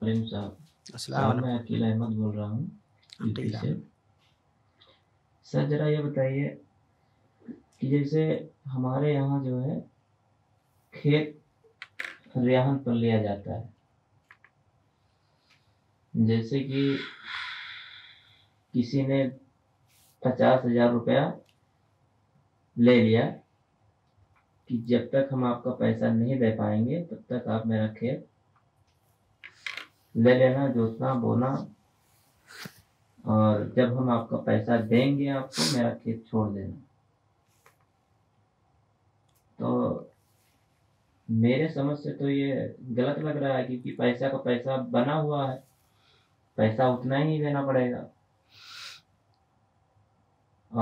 प्रेम साहब मैं अकील अहमद बोल रहा हूँ सर जरा ये बताइए कि जैसे हमारे यहाँ जो है खेत रेहन पर लिया जाता है जैसे कि किसी ने पचास हजार रुपया ले लिया कि जब तक हम आपका पैसा नहीं दे पाएंगे तब तक आप मेरा खेत ले लेना जोतना बोना और जब हम आपका पैसा देंगे आपको मेरा खेत छोड़ देना तो मेरे समझ से तो ये गलत लग रहा है क्योंकि पैसा का पैसा बना हुआ है पैसा उतना ही देना पड़ेगा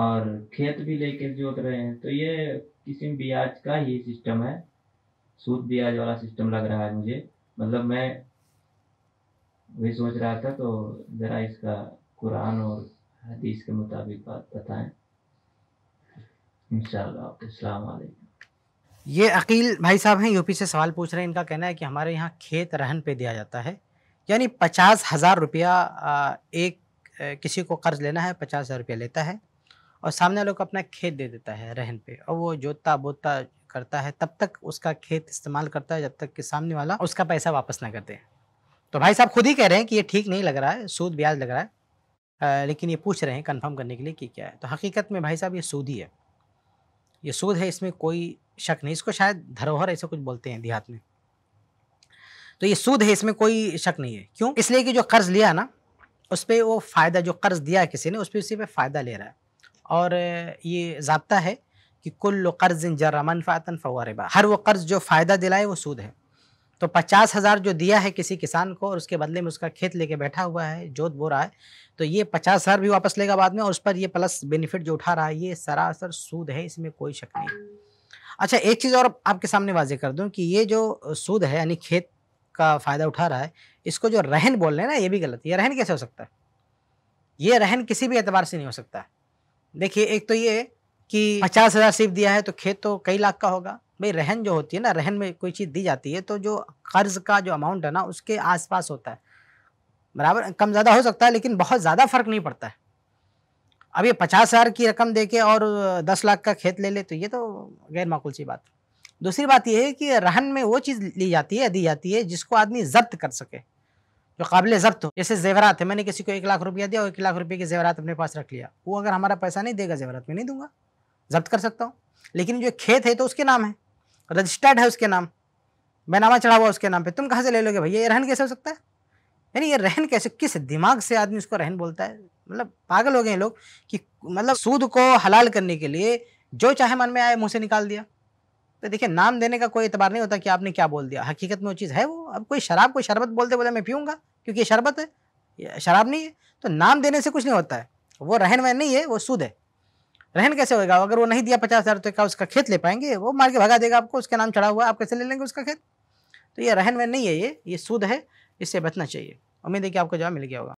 और खेत भी लेके जोत रहे हैं तो ये किसी ब्याज का ही सिस्टम है सूद ब्याज वाला सिस्टम लग रहा है मुझे मतलब मैं वही सोच रहा था तो ज़रा इसका कुरान और हदीस के मुताबिक बात बताएं ये अकील भाई साहब हैं यूपी से सवाल पूछ रहे हैं इनका कहना है कि हमारे यहाँ खेत रहन पे दिया जाता है यानी पचास हज़ार रुपया एक किसी को कर्ज लेना है पचास हज़ार रुपया लेता है और सामने लोग अपना खेत दे देता है रहन पे और वो जोता बोता करता है तब तक उसका खेत इस्तेमाल करता है जब तक कि सामने वाला उसका पैसा वापस ना कर दे तो भाई साहब खुद ही कह रहे हैं कि ये ठीक नहीं लग रहा है सूद ब्याज लग रहा है आ, लेकिन ये पूछ रहे हैं कंफर्म करने के लिए कि क्या है तो हकीकत में भाई साहब ये सूद ही है ये सूद है इसमें कोई शक नहीं इसको शायद धरोहर ऐसे कुछ बोलते हैं देहात में तो ये सूद है इसमें कोई शक नहीं है क्यों इसलिए कि जो कर्ज लिया ना उस पर वो फ़ायदा जो कर्ज दिया है किसी ने उस पर उसी पर फ़ायदा ले रहा है और ये जबता है कि कुल कर्ज जर्रमन फ़ातन फ़वा हर वो कर्ज जो फ़ायदा दिलाए वो सूद है तो पचास हज़ार जो दिया है किसी किसान को और उसके बदले में उसका खेत लेके बैठा हुआ है जोत बो रहा है तो ये पचास हज़ार भी वापस लेगा बाद में और उस पर ये प्लस बेनिफिट जो उठा रहा है ये सरासर सूद है इसमें कोई शक नहीं अच्छा एक चीज़ और आपके सामने वाजे कर दूँ कि ये जो सूद है यानी खेत का फ़ायदा उठा रहा है इसको जो रहन बोल रहे हैं ना ये भी गलत है ये रहन कैसे हो सकता है ये रहन किसी भी एतबार से नहीं हो सकता देखिए एक तो ये कि पचास हज़ार सिर्फ दिया है तो खेत तो कई लाख का होगा भाई रहन जो होती है ना रहन में कोई चीज़ दी जाती है तो जो कर्ज़ का जो अमाउंट है ना उसके आसपास होता है बराबर कम ज़्यादा हो सकता है लेकिन बहुत ज़्यादा फ़र्क नहीं पड़ता है अब ये पचास हज़ार की रकम दे के और दस लाख का खेत ले ले तो ये तो गैर माकूल सी बात दूसरी बात यह है कि रहन में वो चीज़ ली जाती है दी जाती है जिसको आदमी जब्त कर सके जो काबिल जब्त हो जैसे जेवरात है मैंने किसी को एक लाख रुपया दिया और एक लाख रुपये के जेवरात अपने पास रख लिया वो अगर हमारा पैसा नहीं देगा जेवरात में नहीं दूंगा जब्त कर सकता हूँ लेकिन जो खेत है तो उसके नाम है रजिस्टर्ड है उसके नाम बैनामा चढ़ा हुआ उसके नाम पे तुम कहाँ से ले लोगे भैया ये रहन कैसे हो सकता है यानी ये रहन कैसे किस दिमाग से आदमी उसको रहन बोलता है मतलब पागल हो गए लोग कि मतलब सूद को हलाल करने के लिए जो चाहे मन में आए मुँह से निकाल दिया तो देखिए नाम देने का कोई एतबार नहीं होता कि आपने क्या बोल दिया हकीकत में वो चीज़ है वो अब कोई शराब कोई शरबत बोलते बोले मैं पीऊँगा क्योंकि ये शरबत है शराब नहीं है तो नाम देने से कुछ नहीं होता है वो रहन वहन नहीं है वो सूद है रहन कैसे होगा अगर वो नहीं दिया पचास हज़ार रुपये तो का उसका खेत ले पाएंगे वो मार के भगा देगा आपको उसका नाम चढ़ा हुआ आप कैसे ले लेंगे उसका खेत तो ये रहन वहन नहीं है ये ये सूद है इससे बचना चाहिए उम्मीद है कि आपको जवाब मिल गया होगा